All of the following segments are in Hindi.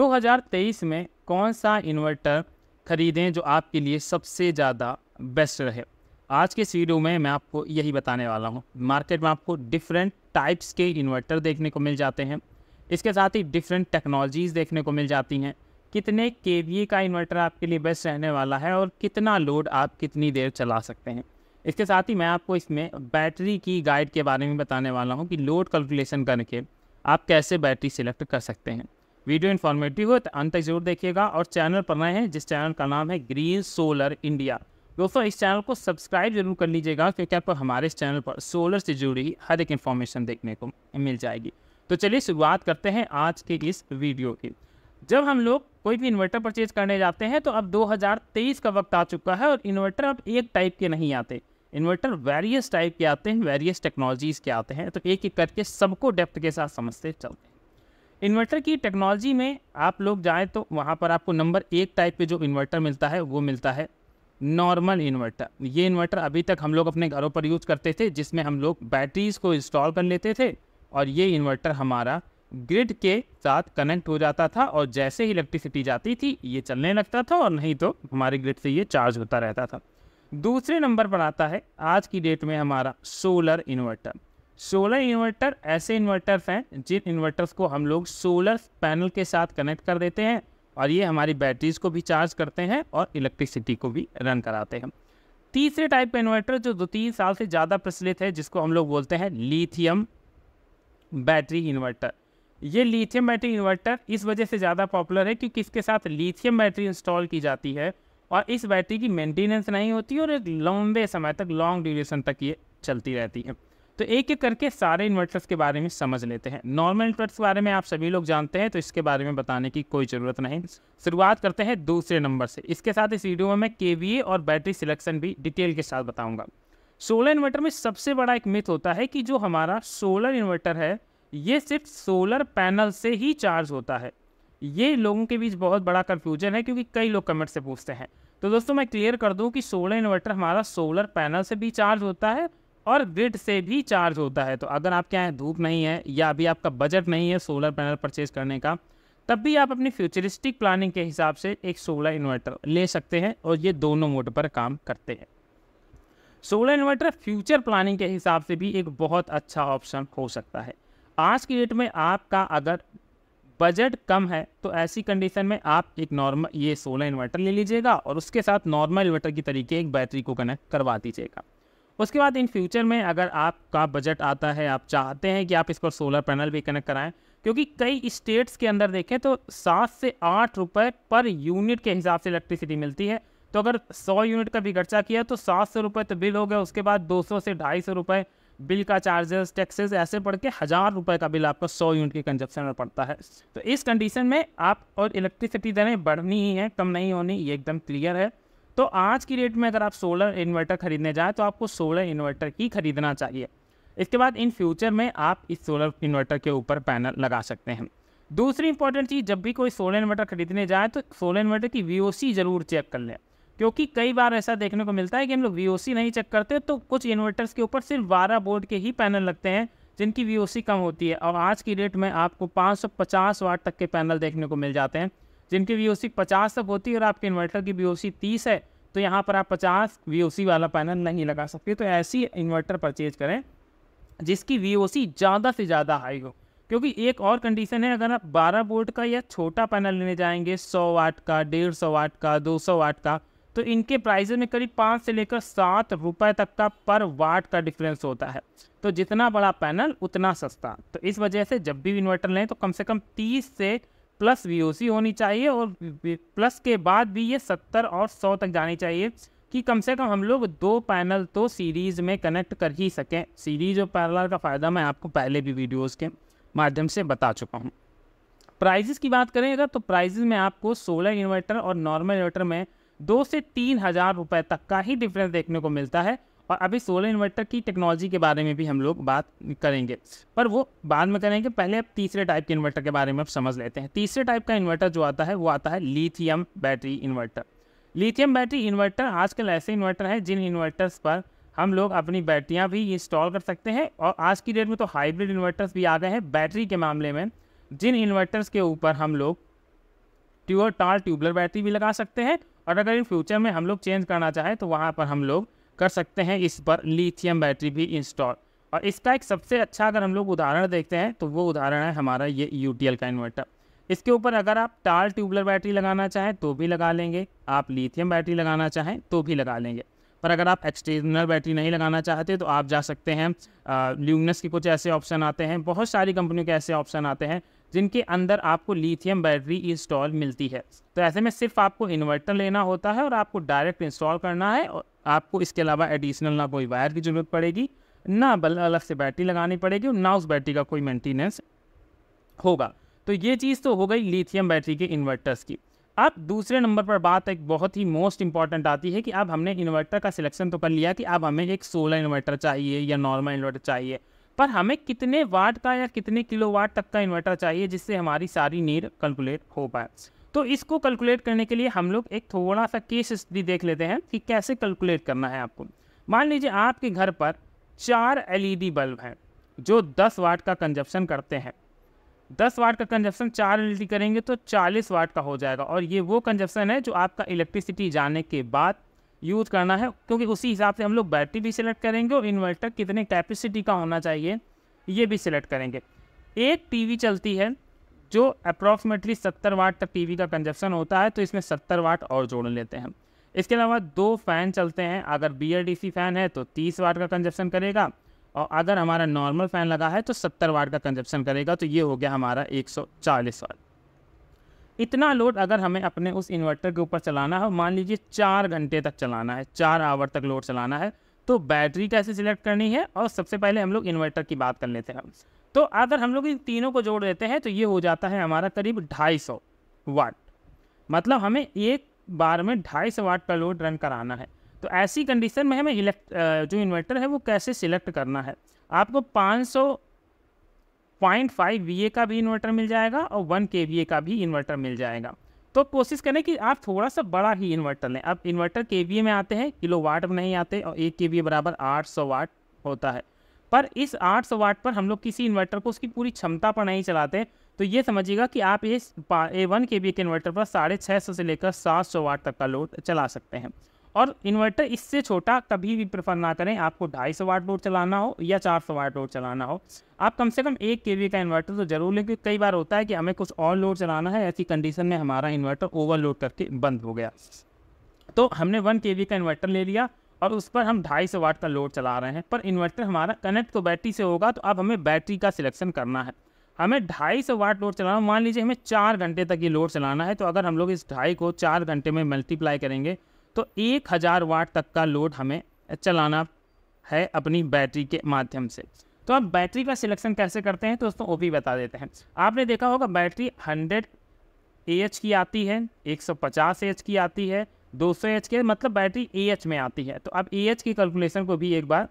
2023 में कौन सा इन्वर्टर खरीदें जो आपके लिए सबसे ज़्यादा बेस्ट रहे आज के इस वीडियो में मैं आपको यही बताने वाला हूँ मार्केट में आपको डिफरेंट टाइप्स के इन्वर्टर देखने को मिल जाते हैं इसके साथ ही डिफरेंट टेक्नोलॉजीज़ देखने को मिल जाती हैं कितने के का इन्वर्टर आपके लिए बेस्ट रहने वाला है और कितना लोड आप कितनी देर चला सकते हैं इसके साथ ही मैं आपको इसमें बैटरी की गाइड के बारे में बताने वाला हूँ कि लोड कैलकुलेशन करके आप कैसे बैटरी सिलेक्ट कर सकते हैं वीडियो इन्फॉर्मेटिव हो तो अंत तक जरूर देखिएगा और चैनल पर नए हैं जिस चैनल का नाम है ग्रीन सोलर इंडिया दोस्तों इस चैनल को सब्सक्राइब जरूर कर लीजिएगा क्योंकि आपको हमारे इस चैनल पर सोलर से जुड़ी हर एक इन्फॉर्मेशन देखने को मिल जाएगी तो चलिए शुरुआत करते हैं आज के इस वीडियो की जब हम लोग कोई भी इन्वर्टर परचेज करने जाते हैं तो अब 2023 का वक्त आ चुका है और इन्वर्टर अब एक टाइप के नहीं आते इन्वर्टर वेरियस टाइप के आते हैं वेरियस टेक्नोलॉजीज़ के आते हैं तो एक एक करके सबको डेप्थ के साथ समझते चलते हैं इन्वर्टर की टेक्नोलॉजी में आप लोग जाएँ तो वहाँ पर आपको नंबर एक टाइप के जो इन्वर्टर मिलता है वो मिलता है नॉर्मल इन्वर्टर ये इन्वर्टर अभी तक हम लोग अपने घरों पर यूज़ करते थे जिसमें हम लोग बैटरीज को इंस्टॉल कर लेते थे और ये इन्वर्टर हमारा ग्रिड के साथ कनेक्ट हो जाता था और जैसे ही इलेक्ट्रिसिटी जाती थी ये चलने लगता था और नहीं तो हमारे ग्रिड से ये चार्ज होता रहता था दूसरे नंबर पर आता है आज की डेट में हमारा सोलर इन्वर्टर सोलर इन्वर्टर ऐसे इन्वर्टर्स हैं जिन इन्वर्टर्स को हम लोग सोलर पैनल के साथ कनेक्ट कर देते हैं और ये हमारी बैटरीज को भी चार्ज करते हैं और इलेक्ट्रिसिटी को भी रन कराते हैं तीसरे टाइप का इन्वर्टर जो दो तीन साल से ज़्यादा प्रचलित है जिसको हम लोग बोलते हैं लीथियम बैटरी इन्वर्टर ये लीथियम बैटरी इन्वर्टर इस वजह से ज़्यादा पॉपुलर है क्योंकि इसके साथ लीथियम बैटरी इंस्टॉल की जाती है और इस बैटरी की मेंटेनेंस नहीं होती और एक लंबे समय तक लॉन्ग ड्यूरेशन तक ये चलती रहती है तो एक एक करके सारे इन्वर्टर्स के बारे में समझ लेते हैं नॉर्मल इन्वर्टर्स के बारे में आप सभी लोग जानते हैं तो इसके बारे में बताने की कोई ज़रूरत नहीं शुरुआत करते हैं दूसरे नंबर से इसके साथ इस वीडियो में मैं के और बैटरी सिलेक्शन भी डिटेल के साथ बताऊँगा सोलर इन्वर्टर में सबसे बड़ा एक मिथ होता है कि जो हमारा सोलर इन्वर्टर है ये सिर्फ सोलर पैनल से ही चार्ज होता है ये लोगों के बीच बहुत बड़ा कन्फ्यूजन है क्योंकि कई लोग कमेंट से पूछते हैं तो दोस्तों मैं क्लियर कर दूं कि सोलर इन्वर्टर हमारा सोलर पैनल से भी चार्ज होता है और ग्रिड से भी चार्ज होता है तो अगर आपके यहाँ धूप नहीं है या अभी आपका बजट नहीं है सोलर पैनल परचेज करने का तब भी आप अपनी फ्यूचरिस्टिक प्लानिंग के हिसाब से एक सोलर इन्वर्टर ले सकते हैं और ये दोनों मोड पर काम करते हैं सोलर इन्वर्टर फ्यूचर प्लानिंग के हिसाब से भी एक बहुत अच्छा ऑप्शन हो सकता है आज की डेट में आपका अगर बजट कम है तो ऐसी कंडीशन में आप एक नॉर्मल ये सोलर इन्वर्टर ले लीजिएगा और उसके साथ नॉर्मल इन्वर्टर की तरीके एक बैटरी को कनेक्ट करवा दीजिएगा उसके बाद इन फ्यूचर में अगर आपका बजट आता है आप चाहते हैं कि आप इस पर सोलर पैनल भी कनेक्ट कराएं क्योंकि कई स्टेट्स के अंदर देखें तो सात से आठ रुपये पर यूनिट के हिसाब से इलेक्ट्रिसिटी मिलती है तो अगर सौ यूनिट का भी खर्चा किया तो सात सौ रुपये तो बिल हो गया उसके बाद दो सौ से ढाई सौ रुपये बिल का चार्जेस टैक्सेस ऐसे पड़ के हज़ार रुपये का बिल आपको सौ यूनिट के कंजप्शन में पड़ता है तो इस कंडीशन में आप और इलेक्ट्रिसिटी दरें बढ़नी ही है कम नहीं होनी ये एकदम क्लियर है तो आज की डेट में अगर आप सोलर इन्वर्टर खरीदने जाएँ तो आपको सोलर इन्वर्टर ही खरीदना चाहिए इसके बाद इन फ्यूचर में आप इस सोलर इन्वर्टर के ऊपर पैनल लगा सकते हैं दूसरी इंपॉर्टेंट चीज़ जब भी कोई सोलर इन्वर्टर खरीदने जाए तो सोलर इन्वर्टर की वी ज़रूर चेक कर लें क्योंकि कई बार ऐसा देखने को मिलता है कि हम लोग वी नहीं चेक करते तो कुछ इन्वर्टर्स के ऊपर सिर्फ बारह बोर्ड के ही पैनल लगते हैं जिनकी वी कम होती है और आज की डेट में आपको 550 वाट तक के पैनल देखने को मिल जाते हैं जिनकी वी ओ सी पचास तक होती है और आपके इन्वर्टर की वी ओ सी तीस है तो यहाँ पर आप पचास वी ओ सी वाला पैनल नहीं लगा सकते तो ऐसी इन्वर्टर परचेज करें जिसकी वी ओ सी ज़्यादा से ज़्यादा हाई हो क्योंकि एक और कंडीशन है अगर आप बारह वोल्ट का या छोटा पैनल लेने जाएंगे सौ वाट का सौ वाट का सौ वाट का तो इनके प्राइजेज में करीब पाँच से लेकर सात रुपए तक का पर वाट का डिफरेंस होता है तो जितना बड़ा पैनल उतना सस्ता तो इस वजह से जब भी इन्वर्टर लें तो कम से कम तीस से प्लस वी होनी चाहिए और प्लस के बाद भी ये सत्तर और सौ तक जानी चाहिए कि कम से कम हम लोग दो पैनल तो सीरीज़ में कनेक्ट कर ही सकें सीरीज़ और पैनल का फ़ायदा मैं आपको पहले भी वीडियोस के माध्यम से बता चुका हूँ प्राइजेस की बात करें अगर तो प्राइजेस में आपको सोलर इन्वर्टर और नॉर्मल इन्वर्टर में दो से तीन हज़ार रुपये तक का ही डिफरेंस देखने को मिलता है और अभी सोलर इन्वर्टर की टेक्नोलॉजी के बारे में भी हम लोग बात करेंगे पर वो बाद में करेंगे पहले अब तीसरे टाइप के इन्वर्टर के बारे में आप समझ लेते हैं तीसरे टाइप का इन्वर्टर जो आता है वो आता है lithium battery inverter lithium battery inverter आजकल ऐसे इन्वर्टर हैं जिन इन्वर्टर्स पर हम लोग अपनी बैटरियाँ भी इंस्टॉल कर सकते हैं और आज की डेट में तो हाइब्रिड इन्वर्टर्स भी आ गए हैं बैटरी के मामले में जिन इन्वर्टर्स के ऊपर हम लोग ट्यूअर टार ट्यूबलर बैटरी भी लगा सकते हैं और अगर इन फ्यूचर में हम लोग चेंज करना चाहें तो वहाँ पर हम लोग कर सकते हैं इस पर लिथियम बैटरी भी इंस्टॉल और इसका एक सबसे अच्छा अगर हम लोग उदाहरण देखते हैं तो वो उदाहरण है हमारा ये यू का इन्वर्टर इसके ऊपर अगर आप टाल ट्यूबलर बैटरी लगाना चाहें तो भी लगा लेंगे आप लिथियम बैटरी लगाना चाहें तो भी लगा लेंगे पर अगर आप एक्सटर्नल बैटरी नहीं लगाना चाहते तो आप जा सकते हैं ल्यूमिनस के कुछ ऐसे ऑप्शन आते हैं बहुत सारी कंपनियों के ऐसे ऑप्शन आते हैं जिनके अंदर आपको लिथियम बैटरी इंस्टॉल मिलती है तो ऐसे में सिर्फ आपको इन्वर्टर लेना होता है और आपको डायरेक्ट इंस्टॉल करना है और आपको इसके अलावा एडिशनल ना कोई वायर की ज़रूरत पड़ेगी ना बल अलग से बैटरी लगानी पड़ेगी और ना उस बैटरी का कोई मेंटेनेंस होगा तो ये चीज़ तो हो गई लिथियम बैटरी के इन्वर्टर्स की अब दूसरे नंबर पर बात एक बहुत ही मोस्ट इंपॉर्टेंट आती है कि अब हमने इन्वर्टर का सिलेक्शन तो कर लिया कि अब हमें एक सोलर इन्वर्टर चाहिए या नॉर्मल इन्वर्टर चाहिए पर हमें कितने वाट का या कितने किलो वाट तक का इन्वर्टर चाहिए जिससे हमारी सारी नीड कैलकुलेट हो पाए तो इसको कैलकुलेट करने के लिए हम लोग एक थोड़ा सा केस स्टडी देख लेते हैं कि कैसे कैलकुलेट करना है आपको मान लीजिए आपके घर पर चार एलईडी बल्ब हैं जो 10 वाट का कंजप्शन करते हैं 10 वाट का कंजप्शन चार एल करेंगे तो 40 वाट का हो जाएगा और ये वो कंजप्शन है जो आपका इलेक्ट्रिसिटी जाने के बाद यूज़ करना है क्योंकि उसी हिसाब से हम लोग बैटरी भी सिलेक्ट करेंगे और इन्वर्टर कितने कैपेसिटी का होना चाहिए ये भी सिलेक्ट करेंगे एक टीवी चलती है जो अप्रॉक्सीमेटली सत्तर वाट तक टीवी का कंजप्शन होता है तो इसमें सत्तर वाट और जोड़ लेते हैं इसके अलावा दो फ़ैन चलते हैं अगर बी फ़ैन है तो तीस वाट का कंजप्शन करेगा और अगर हमारा नॉर्मल फ़ैन लगा है तो सत्तर वाट का कंजप्शन करेगा तो ये हो गया हमारा एक सौ चालीस वाट इतना लोड अगर हमें अपने उस इन्वर्टर के ऊपर चलाना है मान लीजिए चार घंटे तक चलाना है चार आवर तक लोड चलाना है तो बैटरी कैसे सिलेक्ट करनी है और सबसे पहले हम लोग इन्वर्टर की बात कर लेते हैं तो अगर हम लोग इन तीनों को जोड़ देते हैं तो ये हो जाता है हमारा करीब ढाई सौ वाट मतलब हमें एक बार में ढाई सौ वाट का लोड रन कराना है तो ऐसी कंडीशन में हमें इलेक्ट जो इन्वर्टर है वो कैसे सिलेक्ट करना है आपको पाँच सौ पॉइंट फाइव वी का भी इन्वर्टर मिल जाएगा और वन के का भी इन्वर्टर मिल जाएगा तो कोशिश करें कि आप थोड़ा सा बड़ा ही इन्वर्टर लें अब इन्वर्टर के में आते हैं किलो वाट में नहीं आते और एक के बराबर आठ सौ वाट होता है पर इस 800 वाट पर हम लोग किसी इन्वर्टर को उसकी पूरी क्षमता पर नहीं चलाते तो ये समझिएगा कि आप इस ए वन के बी के इन्वर्टर पर साढ़े छः सौ से लेकर सात सौ वाट तक का लोड चला सकते हैं और इन्वर्टर इससे छोटा कभी भी प्रेफर ना करें आपको ढाई सौ वाट लोड चलाना हो या चार सौ वाट लोड चलाना हो आप कम से कम एक के का इन्वर्टर तो जरूर लें क्योंकि कई बार होता है कि हमें कुछ और लोड चलाना है ऐसी कंडीशन में हमारा इन्वर्टर ओवर करके बंद हो गया तो हमने वन के का इन्वर्टर ले लिया और उस पर हम ढाई सौ वाट का लोड चला रहे हैं पर इन्वर्टर हमारा कनेक्ट तो बैटरी से होगा तो अब हमें बैटरी का सिलेक्शन करना है हमें ढाई सौ वाट लोड चलाना मान लीजिए हमें चार घंटे तक ये लोड चलाना है तो अगर हम लोग इस ढाई को चार घंटे में मल्टीप्लाई करेंगे तो एक हज़ार वाट तक का लोड हमें चलाना है अपनी बैटरी के माध्यम से तो आप बैटरी का सिलेक्शन कैसे करते हैं तो उसको वो भी बता देते हैं आपने देखा होगा बैटरी हंड्रेड ए की आती है एक सौ पचास की आती है दो सौ एच के मतलब बैटरी ए एच में आती है तो अब ए एच की कैलकुलेशन को भी एक बार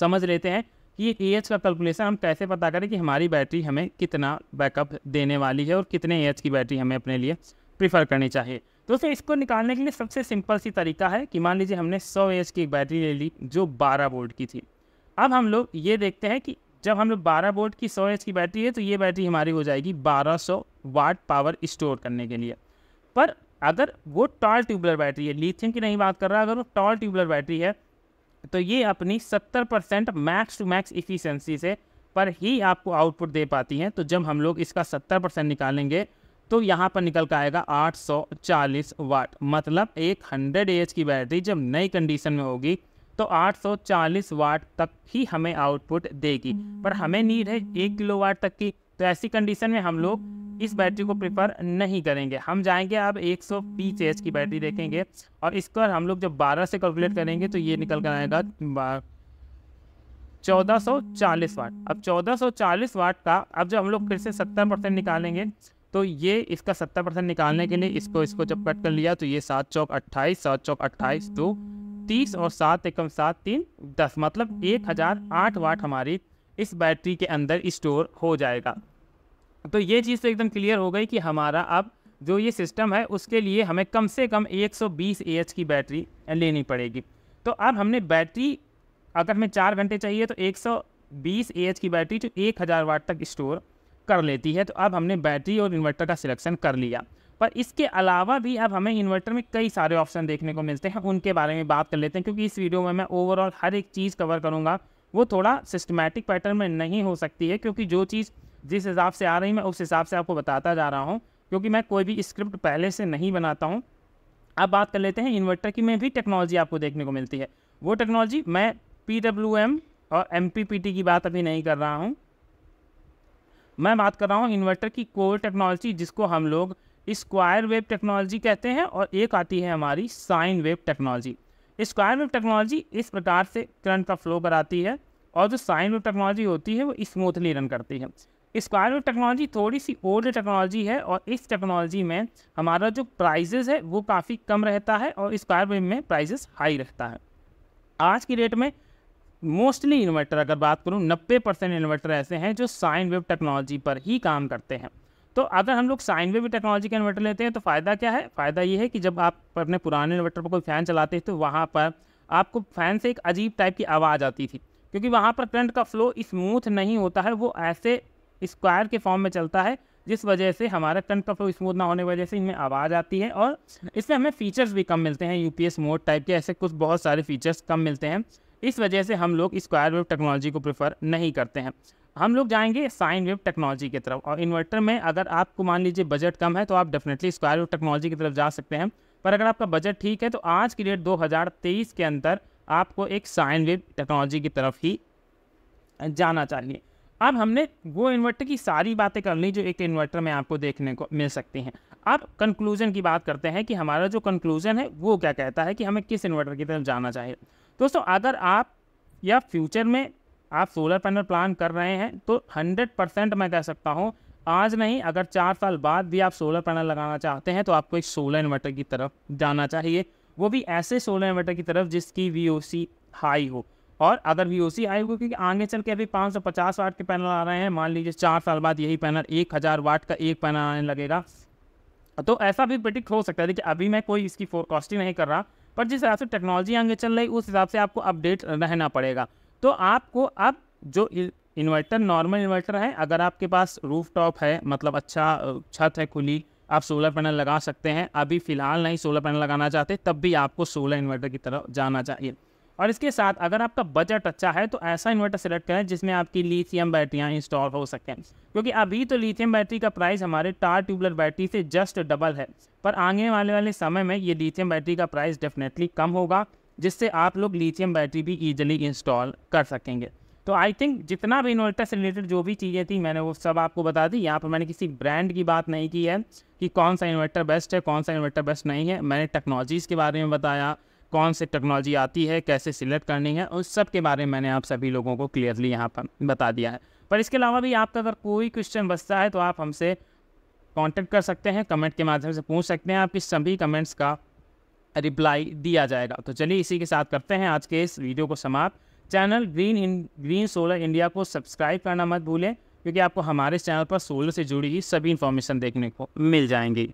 समझ लेते हैं कि ए एच का कैलकुलेशन हम कैसे पता करें कि हमारी बैटरी हमें कितना बैकअप देने वाली है और कितने ए एच की बैटरी हमें अपने लिए प्रीफर करनी चाहिए दोस्तों इसको निकालने के लिए सबसे सिंपल सी तरीका है कि मान लीजिए हमने सौ एच की एक बैटरी ले ली जो बारह वोल्ट की थी अब हम लोग ये देखते हैं कि जब हम लोग बारह वोल्ट की सौ एच की बैटरी है तो ये बैटरी हमारी हो जाएगी बारह सौ वाट पावर स्टोर करने के लिए पर अगर वो टॉल ट्यूबुलर बैटरी है लिथियम की नहीं बात कर रहा अगर वो टॉल ट्यूबुलर बैटरी है तो ये अपनी 70 percent max to max efficiency से पर ही आपको आउटपुट दे पाती हैं तो जब हम लोग इसका 70 परसेंट निकालेंगे तो यहाँ पर निकल का आएगा 840 वाट मतलब एक हंड्रेड एच की बैटरी जब नई कंडीशन में होगी तो 840 वाट तक ही हमें आउटपुट देगी पर हमें नीड है एक किलो वाट तक की तो ऐसी कंडीशन में हम लोग इस बैटरी को प्रिफर नहीं करेंगे हम जाएंगे अब एक सौ की बैटरी देखेंगे और पर हम लोग जब 12 से कैलकुलेट करेंगे तो ये निकल कर आएगा 1440 वाट अब 1440 वाट का अब जब हम लोग फिर से 70 परसेंट निकालेंगे तो ये इसका 70 परसेंट निकालने के लिए इसको इसको जब कट कर लिया तो ये सात चौक अट्ठाईस सात चौक अट्ठाईस दो तीस और सात एकम सात तीन दस मतलब एक हज़ार आठ वाट हमारी इस बैटरी के अंदर स्टोर हो जाएगा तो ये चीज़ तो एकदम क्लियर हो गई कि हमारा अब जो ये सिस्टम है उसके लिए हमें कम से कम 120 AH की बैटरी लेनी पड़ेगी तो अब हमने बैटरी अगर हमें चार घंटे चाहिए तो 120 AH की बैटरी जो 1000 वाट तक स्टोर कर लेती है तो अब हमने बैटरी और इन्वर्टर का सिलेक्शन कर लिया पर इसके अलावा भी अब हमें इन्वर्टर में कई सारे ऑप्शन देखने को मिलते हैं उनके बारे में बात कर लेते हैं क्योंकि इस वीडियो में मैं ओवरऑल हर एक चीज़ कवर करूँगा वो थोड़ा सिस्टमेटिक पैटर्न में नहीं हो सकती है क्योंकि जो चीज़ जिस हिसाब से आ रही मैं उस हिसाब से आपको बताता जा रहा हूँ क्योंकि मैं कोई भी स्क्रिप्ट पहले से नहीं बनाता हूँ अब बात कर लेते हैं इन्वर्टर की में भी टेक्नोलॉजी आपको देखने को मिलती है वो टेक्नोलॉजी मैं पी डब्ल्यू एम और एम पी पी टी की बात अभी नहीं कर रहा हूँ मैं बात कर रहा हूँ इन्वर्टर की कोर टेक्नोलॉजी जिसको हम लोग स्क्वायर वेव टेक्नोलॉजी कहते हैं और एक आती है हमारी sine wave technology square wave technology इस प्रकार से करंट का फ्लो कराती है और जो साइन वेव टेक्नोलॉजी होती है वो स्मूथली रन करती है स्क्वायर वेव टेक्नोलॉजी थोड़ी सी ओल्ड टेक्नोलॉजी है और इस टेक्नोलॉजी में हमारा जो प्राइजेज़ है वो काफ़ी कम रहता है और स्क्वायर वेव में प्राइजेस हाई रहता है आज की डेट में मोस्टली इन्वर्टर अगर बात करूँ नब्बे परसेंट इन्वर्टर ऐसे हैं जो साइन वेव टेक्नोलॉजी पर ही काम करते हैं तो अगर हम लोग साइन वेव टेक्नोलॉजी का इन्वर्टर लेते हैं तो फ़ायदा क्या है फ़ायदा ये है कि जब आप अपने पुराने इन्वर्टर पर कोई फ़ैन चलाते थे तो वहाँ पर आपको फ़ैन से एक अजीब टाइप की आवाज़ आती थी क्योंकि वहाँ पर करंट का फ्लो स्मूथ नहीं होता है वो ऐसे स्क्वायर के फॉर्म में चलता है जिस वजह से हमारा करंट का फ्लो स्मूथ ना होने की वजह से इनमें आवाज़ आती है और इसमें हमें फ़ीचर्स भी कम मिलते हैं यूपीएस मोड टाइप के ऐसे कुछ बहुत सारे फ़ीचर्स कम मिलते हैं इस वजह से हम लोग स्क्वायर वेव टेक्नोलॉजी को प्रेफर नहीं करते हैं हम लोग जाएंगे साइन वेव टेक्नोलॉजी की तरफ और इन्वर्टर में अगर आपको मान लीजिए बजट कम है तो आप डेफिनेटली स्क्वायर वेव टेक्नोलॉजी की तरफ जा सकते हैं पर अगर आपका बजट ठीक है तो आज की डेट 2023 के अंदर आपको एक साइन वेव टेक्नोलॉजी की तरफ ही जाना चाहिए अब हमने वो इन्वर्टर की सारी बातें कर ली जो एक इन्वर्टर में आपको देखने को मिल सकती हैं अब कंक्लूजन की बात करते हैं कि हमारा जो कंक्लूजन है वो क्या कहता है कि हमें किस इन्वर्टर की तरफ जाना चाहिए दोस्तों अगर आप या फ्यूचर में आप सोलर पैनल प्लान कर रहे हैं तो 100 परसेंट मैं कह सकता हूँ आज नहीं अगर चार साल बाद भी आप सोलर पैनल लगाना चाहते हैं तो आपको एक सोलर इन्वर्टर की तरफ जाना चाहिए वो भी ऐसे सोलर इन्वर्टर की तरफ जिसकी वी हाई हो और अदर वी ओ हाई हो क्योंकि आगे चल के अभी पाँच सौ पचास वाट के पैनल आ रहे हैं मान लीजिए चार साल बाद यही पैनल एक हज़ार वाट का एक पैनल आने लगेगा तो ऐसा भी प्रिडिक्ट हो सकता है देखिए अभी मैं कोई इसकी फोरकास्टिंग नहीं कर रहा पर जिस हिसाब से टेक्नोलॉजी आगे चल रही उस हिसाब से आपको अपडेट रहना पड़ेगा तो आपको अब जो इन्वर्टर नॉर्मल इन्वर्टर है अगर आपके पास रूफ टॉप है मतलब अच्छा छत है खुली आप सोलर पैनल लगा सकते हैं अभी फ़िलहाल नहीं सोलर पैनल लगाना चाहते तब भी आपको सोलर इन्वर्टर की तरफ जाना चाहिए और इसके साथ अगर आपका बजट अच्छा है तो ऐसा इन्वर्टर सेलेक्ट करें जिसमें आपकी लिथियम बैटरियाँ इंस्टॉल हो सकें क्योंकि अभी तो लिथियम बैटरी का प्राइस हमारे टार ट्यूबलर बैटरी से जस्ट डबल है पर आने वाले वाले समय में ये लिथियम बैटरी का प्राइस डेफिनेटली कम होगा जिससे आप लोग लिथियम बैटरी भी ईजिली इंस्टॉल कर सकेंगे तो आई थिंक जितना भी इन्वर्टर से रिलेटेड जो भी चीज़ें थी मैंने वो सब आपको बता दी यहाँ पर मैंने किसी ब्रांड की बात नहीं की है कि कौन सा इन्वर्टर बेस्ट है कौन सा इन्वर्टर बेस्ट नहीं है मैंने टेक्नोलॉजीज़ के बारे में बताया कौन से टेक्नोलॉजी आती है कैसे सिलेक्ट करनी है उस सब के बारे में मैंने आप सभी लोगों को क्लियरली यहाँ पर बता दिया है पर इसके अलावा भी आपका अगर कोई क्वेश्चन बचता है तो आप हमसे कॉन्टैक्ट कर सकते हैं कमेंट के माध्यम से पूछ सकते हैं आपकी सभी कमेंट्स का रिप्लाई दिया जाएगा तो चलिए इसी के साथ करते हैं आज के इस वीडियो को समाप्त channel green in green solar India को सब्सक्राइब करना मत भूलें क्योंकि आपको हमारे चैनल पर सोलर से जुड़ी ही सभी इन्फॉर्मेशन देखने को मिल जाएंगी